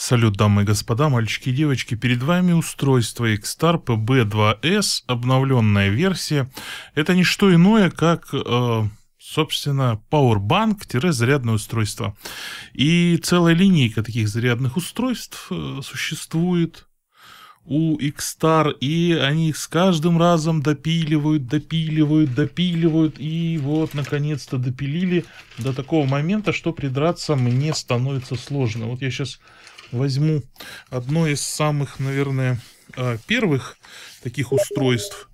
Салют, дамы и господа, мальчики и девочки, перед вами устройство Xtar PB2S, обновленная версия. Это не что иное, как, э, собственно, Powerbank-зарядное устройство. И целая линейка таких зарядных устройств э, существует у Xtar, и они их с каждым разом допиливают, допиливают, допиливают, и вот, наконец-то допилили до такого момента, что придраться мне становится сложно. Вот я сейчас возьму одно из самых, наверное, э, первых таких устройств.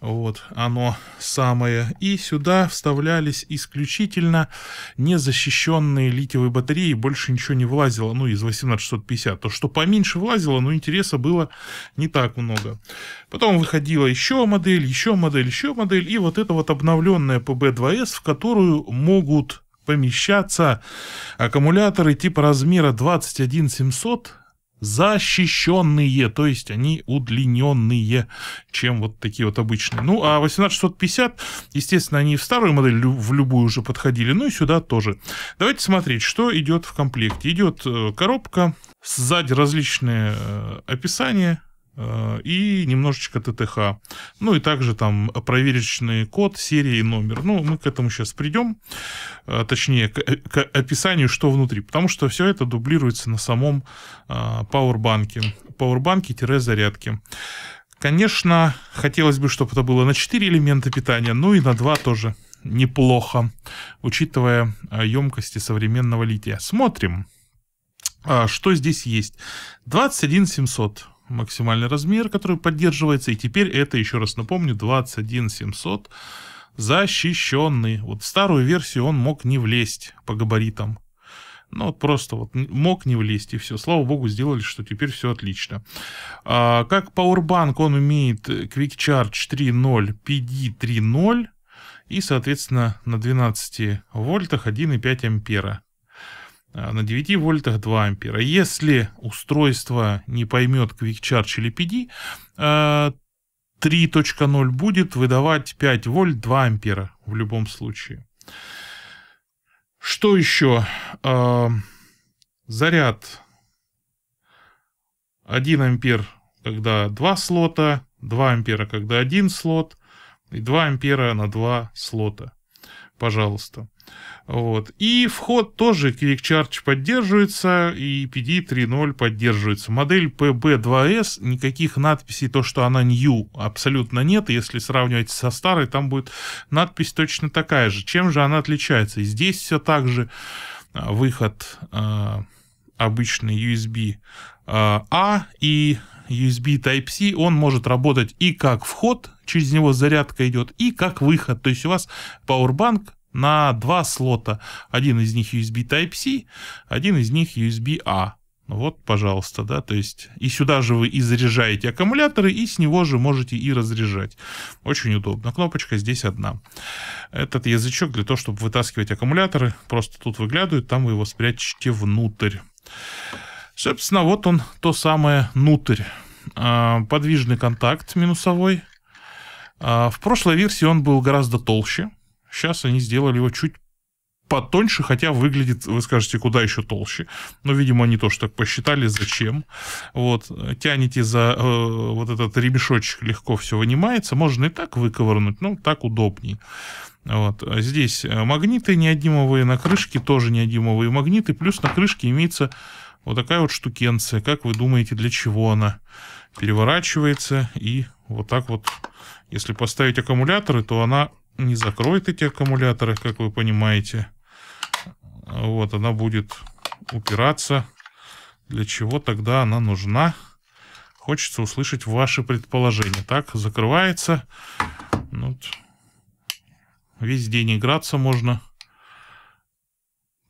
Вот оно самое. И сюда вставлялись исключительно незащищенные литиевые батареи. Больше ничего не влазило, ну, из 18650. То, что поменьше влазило, но интереса было не так много. Потом выходила еще модель, еще модель, еще модель. И вот эта вот обновленная PB2S, в которую могут помещаться аккумуляторы типа размера 21700 защищенные, то есть они удлиненные, чем вот такие вот обычные. Ну, а 18650, естественно, они в старую модель в любую уже подходили, ну и сюда тоже. Давайте смотреть, что идет в комплекте. Идет э, коробка, сзади различные э, описания, Э, и немножечко ТТХ. Ну и также там проверочный код, серия и номер. Ну, мы к этому сейчас придем, э, точнее, э, к описанию, что внутри, потому что все это дублируется на самом пауэрбанке, пауэрбанке-зарядке. Конечно, хотелось бы, чтобы это было на 4 элемента питания, ну и на 2 тоже неплохо, учитывая емкости современного лития. Смотрим, а, что здесь есть. 21700 максимальный размер, который поддерживается. И теперь это, еще раз напомню, 21700 защищенный. Вот в старую версию он мог не влезть по габаритам. Ну, вот просто вот мог не влезть, и все. Слава богу, сделали, что теперь все отлично. А, как Powerbank он имеет Quick Charge 3.0, PD 3.0 и, соответственно, на 12 вольтах 1,5 ампера. Э, на 9 вольтах 2 ампера. Если устройство не поймет Quick Charge или PD, 3.0 э, будет выдавать 5 вольт 2 ампера в любом случае. Что еще? Э, заряд 1 ампер, когда 2 слота, 2 ампера, когда 1 слот, и 2 ампера на 2 слота пожалуйста. Вот. И вход тоже Click поддерживается, и PD 3.0 поддерживается. Модель PB2S, никаких надписей, то, что она new, абсолютно нет. Если сравнивать со старой, там будет надпись точно такая же. Чем же она отличается? И здесь все так же а, выход э, обычный USB э, а, A и USB Type-C, он может работать и как вход, через него зарядка идет, и как выход. То есть у вас Powerbank на два слота. Один из них USB Type-C, один из них USB-A. Вот, пожалуйста, да, то есть и сюда же вы и заряжаете аккумуляторы, и с него же можете и разряжать. Очень удобно. Кнопочка здесь одна. Этот язычок для того, чтобы вытаскивать аккумуляторы, просто тут выглядывает, там вы его спрячете внутрь. Собственно, вот он, то самое нутрь. А, подвижный контакт минусовой. А, в прошлой версии он был гораздо толще. Сейчас они сделали его чуть потоньше, хотя выглядит, вы скажете, куда еще толще. Но, видимо, они тоже так посчитали, зачем. Вот, тянете за э, вот этот ремешочек, легко все вынимается. Можно и так выковырнуть, но ну, так удобней. Вот. Здесь магниты неодимовые на крышке, тоже неодимовые магниты. Плюс на крышке имеется вот такая вот штукенция. Как вы думаете, для чего она? Переворачивается и вот так вот, если поставить аккумуляторы, то она не закроет эти аккумуляторы, как вы понимаете. Вот, она будет упираться. Для чего тогда она нужна? Хочется услышать ваши предположения. Так, закрывается. Ну вот. Весь день играться можно.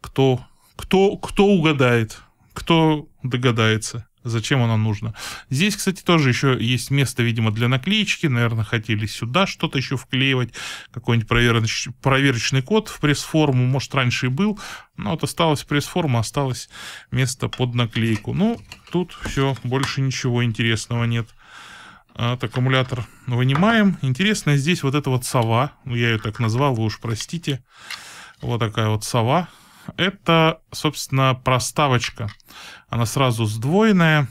Кто, кто, кто угадает? кто догадается, зачем оно нужно. Здесь, кстати, тоже еще есть место, видимо, для наклеечки. Наверное, хотели сюда что-то еще вклеивать, какой-нибудь провероч... проверочный код в пресс-форму, может, раньше и был, но вот осталась пресс-форма, осталось место под наклейку. Ну, тут все, больше ничего интересного нет. От аккумулятор вынимаем. Интересно, здесь вот эта вот сова, я ее так назвал, вы уж простите. Вот такая вот сова это, собственно, проставочка. Она сразу сдвоенная.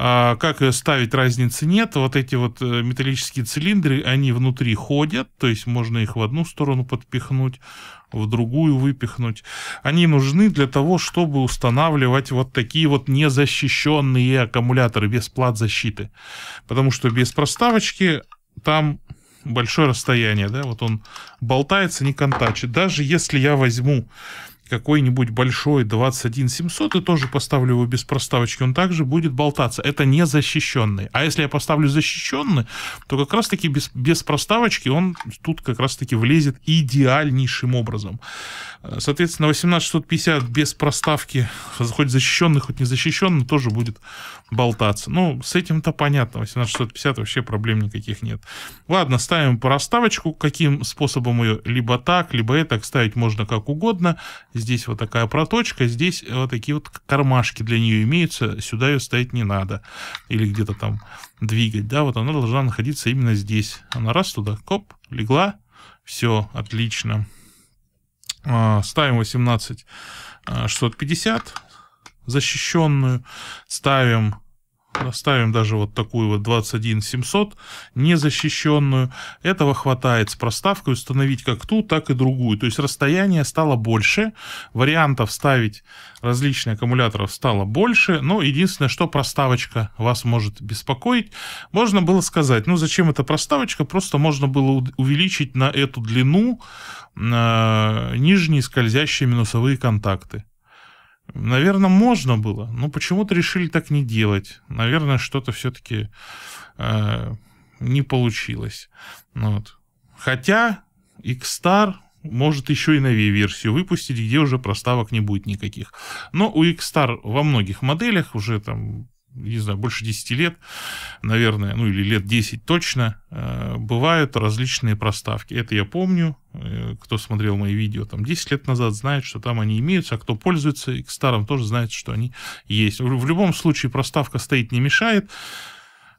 А, как ее ставить, разницы нет. Вот эти вот э, металлические цилиндры, они внутри ходят, то есть можно их в одну сторону подпихнуть, в другую выпихнуть. Они нужны для того, чтобы устанавливать вот такие вот незащищенные аккумуляторы без плат защиты. Потому что без проставочки там большое расстояние, да, вот он болтается, не контачит. Даже если я возьму какой-нибудь большой 21700 и тоже поставлю его без проставочки, он также будет болтаться. Это не защищенный. А если я поставлю защищенный, то как раз-таки без, без проставочки он тут как раз-таки влезет идеальнейшим образом. Э, соответственно, 18650 без проставки, хоть защищенный, хоть не защищенный, тоже будет болтаться. Ну, с этим-то понятно. 18650 вообще проблем никаких нет. Ладно, ставим проставочку. Каким способом ее? Либо так, либо это. Ставить можно как угодно здесь вот такая проточка, здесь вот такие вот кармашки для нее имеются, сюда ее ставить не надо, или где-то там двигать, да, вот она должна находиться именно здесь. Она раз туда, коп, легла, все, отлично. А, ставим 18 650 защищенную, ставим ставим даже вот такую вот 21700, незащищенную. Этого хватает с проставкой установить как ту, так и другую. То есть расстояние стало больше, вариантов ставить различные аккумуляторов стало больше, но единственное, что проставочка вас может беспокоить. Можно было сказать, ну зачем эта проставочка, просто можно было увеличить на эту длину э, нижние скользящие минусовые контакты. Наверное, можно было, но почему-то решили так не делать. Наверное, что-то все-таки э, не получилось. Ну вот. Хотя X-Star может еще и новее версию выпустить, где уже проставок не будет никаких. Но у X-Star во многих моделях уже там не знаю, больше 10 лет, наверное, ну или лет 10 точно, э, бывают различные проставки. Это я помню, Э, кто смотрел мои видео там 10 лет назад, знает, что там они имеются, а кто пользуется и к старым тоже знает, что они есть. В любом случае проставка стоит не мешает,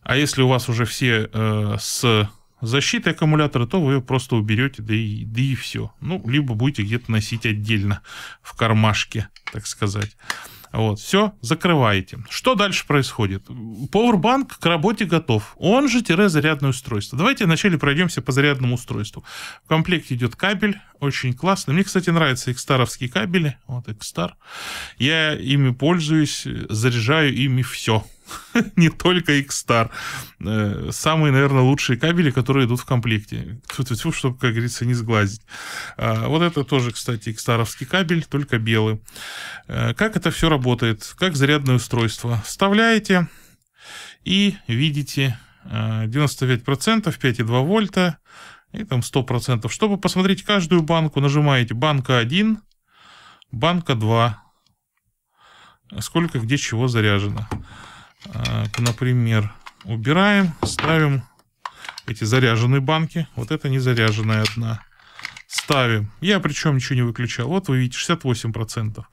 а если у вас уже все э, с защитой аккумулятора, то вы ее просто уберете, да и, да и все. Ну, либо будете где-то носить отдельно в кармашке, так сказать. Вот, все, закрываете. Что дальше происходит? Powerbank к работе готов. Он же тире зарядное устройство. Давайте вначале пройдемся по зарядному устройству. В комплекте идет кабель, очень классный. Мне, кстати, нравятся экстаровские кабели. Вот экстар. Я ими пользуюсь, заряжаю ими все. не только X-Star. Э, самые, наверное, лучшие кабели, которые идут в комплекте. Тьфу-тьфу, чтобы, как говорится, не сглазить. А, вот это тоже, кстати, X-Star'овский кабель, только белый. Э, как это все работает? Как зарядное устройство? Вставляете и видите 95%, э, 5,2 вольта и там 100%. Чтобы посмотреть каждую банку, нажимаете банка 1, банка 2, сколько где чего заряжено. Э, например, убираем, ставим эти заряженные банки. Вот это не заряженная одна. Ставим. Я причем ничего не выключал. Вот вы видите, 68%.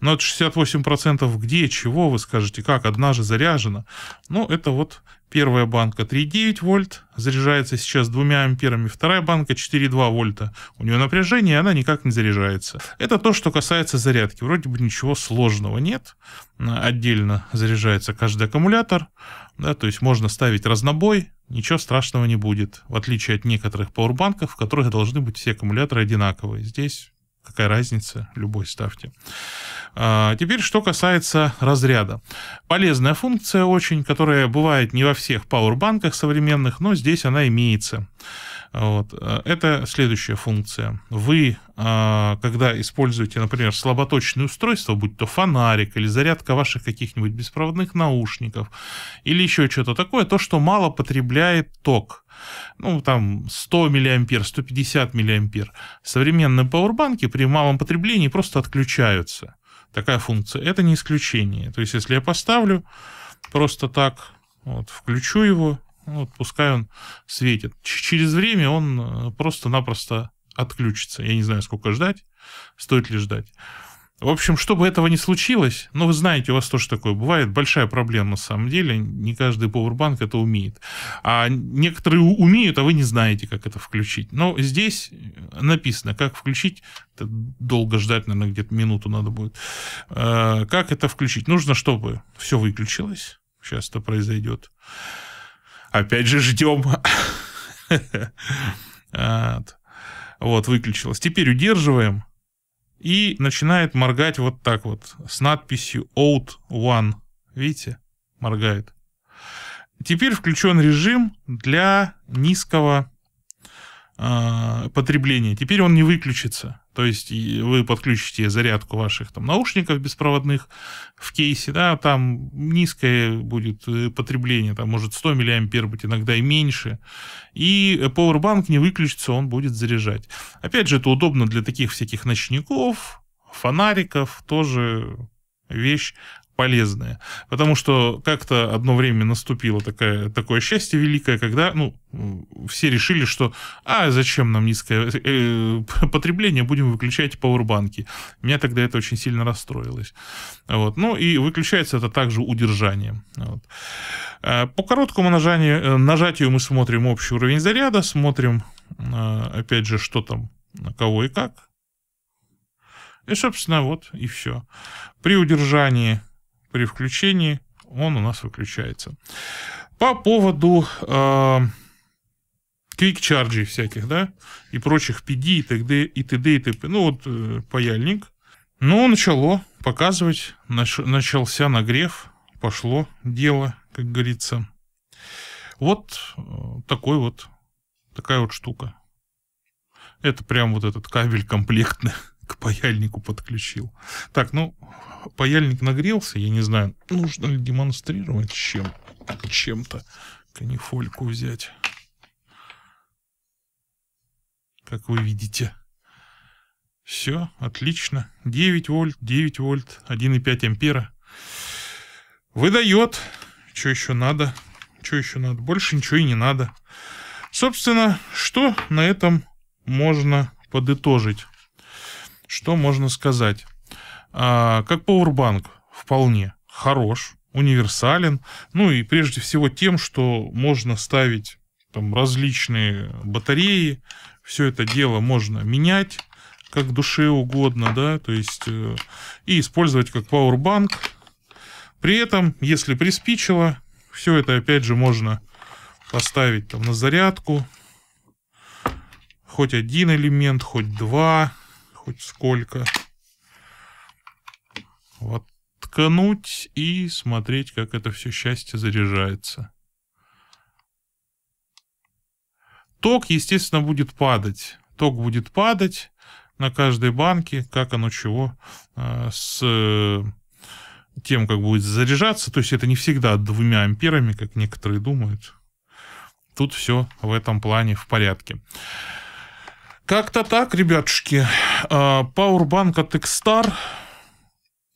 Но это 68% где, чего, вы скажете, как, одна же заряжена. Ну, это вот Первая банка 3,9 вольт, заряжается сейчас двумя амперами. Вторая банка 4,2 вольта. У нее напряжение, и она никак не заряжается. Это то, что касается зарядки. Вроде бы ничего сложного нет. Отдельно заряжается каждый аккумулятор. Да, то есть можно ставить разнобой, ничего страшного не будет. В отличие от некоторых пауэрбанков, в которых должны быть все аккумуляторы одинаковые. Здесь Какая разница, любой ставьте. А, теперь, что касается разряда. Полезная функция очень, которая бывает не во всех пауэрбанках современных, но здесь она имеется. Вот. Э, это следующая функция. Вы, а, когда используете, например, слаботочное устройство, будь то фонарик или зарядка ваших каких-нибудь беспроводных наушников или еще что-то такое, то, что мало потребляет ток, ну, там 100 миллиампер, 150 миллиампер. Современные пауэрбанки при малом потреблении просто отключаются. Такая функция. Это не исключение. То есть, если я поставлю просто так, вот, включу его, вот ну, пускай он светит. Ч- через время он э, просто-напросто отключится. Я не знаю, сколько ждать, стоит ли ждать. В общем, чтобы этого не случилось, ну, вы знаете, у вас тоже такое бывает, большая проблема на самом деле, не каждый пауэрбанк это умеет. А некоторые умеют, а вы не знаете, как это включить. Но здесь э, написано, как включить, это долго ждать, наверное, где-то минуту надо будет. Э, как это включить? Нужно, чтобы все выключилось, сейчас это произойдет. Опять же ждем. Вот, выключилось. Теперь удерживаем. И начинает моргать вот так вот. С надписью Out One. Видите? Моргает. Теперь включен режим для низкого э, потребления. Теперь он не выключится. То есть вы подключите зарядку ваших там наушников беспроводных в кейсе, да, там низкое будет э, потребление, там может 100 миллиампер быть, иногда и меньше. И Powerbank не выключится, он будет заряжать. Опять же, это удобно для таких всяких ночников, фонариков, тоже вещь полезные. Потому что как-то одно время наступило такое, такое счастье великое, когда ну, все решили, что а зачем нам низкое э, потребление, будем выключать пауэрбанки. Меня тогда это очень сильно расстроилось. Вот. Ну и выключается это также удержанием. Вот. Э, по короткому нажатию, э, нажатию мы смотрим общий уровень заряда, смотрим, э, опять же, что там, на кого и как. И, собственно, вот и все. При удержании при включении он у нас выключается. По поводу э, квик-чарджей всяких, да, и прочих PD и т.д. и т.д. и т.п. Ну, вот э, паяльник. Ну, начало показывать, нач, начался нагрев, пошло дело, как говорится. Вот э, такой вот, такая вот штука. Это прям вот этот кабель комплектный к паяльнику подключил. Так, ну, паяльник нагрелся, я не знаю, нужно ли демонстрировать чем, чем-то. Канифольку взять. Как вы видите. Все, отлично. 9 вольт, 9 вольт, 1,5 ампера. Выдает. Что еще надо? Что еще надо? Больше ничего и не надо. Собственно, что на этом можно подытожить? Что можно сказать? А, как Powerbank вполне хорош, универсален. Ну и прежде всего тем, что можно ставить там различные батареи. Все это дело можно менять как душе угодно, да, то есть э, и использовать как Powerbank. При этом, если приспичило, все это опять же можно поставить там на зарядку. Хоть один элемент, хоть два хоть сколько. Вот ткнуть и смотреть, как это все счастье заряжается. Ток, естественно, будет падать. Ток будет падать на каждой банке, как оно чего а, с э, тем, как будет заряжаться. То есть это не всегда двумя амперами, как некоторые думают. Тут все в этом плане в порядке. Как-то так, ребятушки. Powerbank а, от Xstar.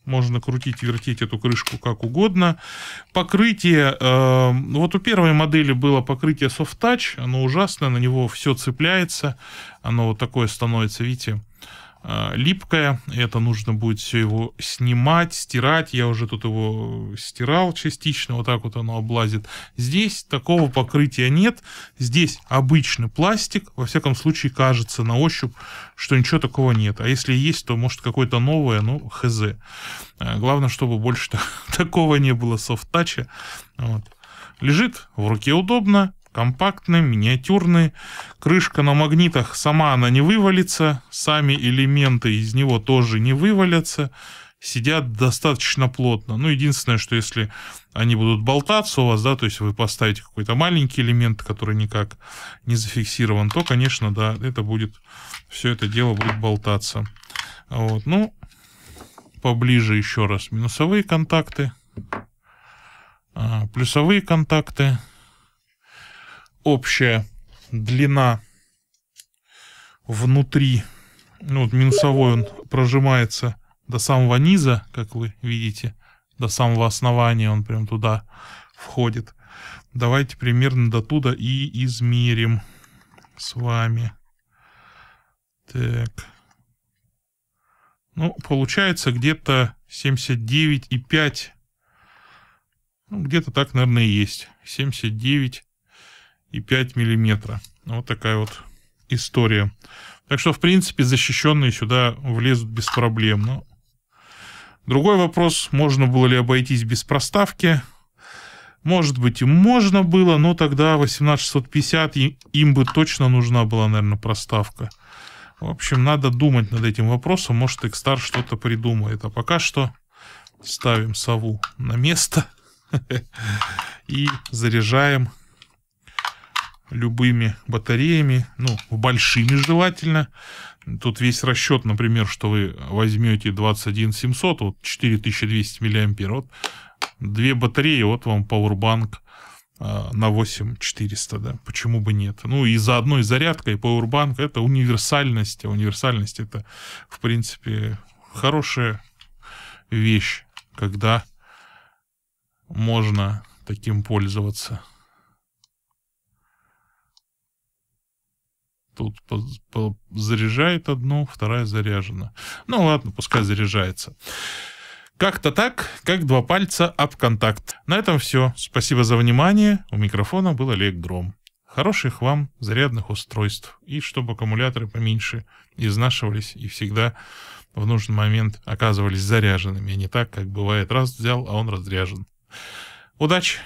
Можно крутить, вертеть эту крышку как угодно. Покрытие. Э, вот у первой модели было покрытие Soft Touch. Оно ужасное, на него все цепляется. Оно вот такое становится, видите, Э, липкое, это нужно будет все его снимать, стирать, я уже тут его стирал частично, вот так вот оно облазит. Здесь такого покрытия нет, здесь обычный пластик, во всяком случае кажется на ощупь, что ничего такого нет, а если есть, то может какое-то новое, ну хз. Э, главное, чтобы больше такого не было софт-тача. Вот. Лежит в руке удобно, компактны, миниатюрны. Крышка на магнитах сама она не вывалится, сами элементы из него тоже не вывалятся. Сидят достаточно плотно. Ну, единственное, что если они будут болтаться у вас, да, то есть вы поставите какой-то маленький элемент, который никак не зафиксирован, то, конечно, да, это будет, все это дело будет болтаться. Вот, ну, поближе еще раз минусовые контакты, а, плюсовые контакты, общая длина внутри, ну вот минусовой он прожимается до самого низа, как вы видите, до самого основания он прям туда входит. Давайте примерно до туда и измерим с вами. Так. Ну, получается где-то 79,5. Ну, где-то так, наверное, и есть. 79 и 5 миллиметра. Ну, вот такая вот история. Так что, в принципе, защищенные сюда влезут без проблем. Но ну, другой вопрос, можно было ли обойтись без проставки. Может быть, и можно было, но тогда 18650 им бы точно нужна была, наверное, проставка. В общем, надо думать над этим вопросом. Может, Экстар что-то придумает. А пока что ставим сову на место и заряжаем любыми батареями, ну, большими желательно. Тут весь расчет, например, что вы возьмете 21700, вот 4200 миллиампер, вот две батареи, вот вам Powerbank э, а, на 8400, да, почему бы нет. Ну, и за одной зарядкой Powerbank это универсальность, а универсальность это, в принципе, хорошая вещь, когда можно таким пользоваться. тут заряжает одну, вторая заряжена. Ну ладно, пускай заряжается. Как-то так, как два пальца об контакт. На этом все. Спасибо за внимание. У микрофона был Олег Гром. Хороших вам зарядных устройств. И чтобы аккумуляторы поменьше изнашивались и всегда в нужный момент оказывались заряженными, а не так, как бывает, раз взял, а он разряжен. Удачи!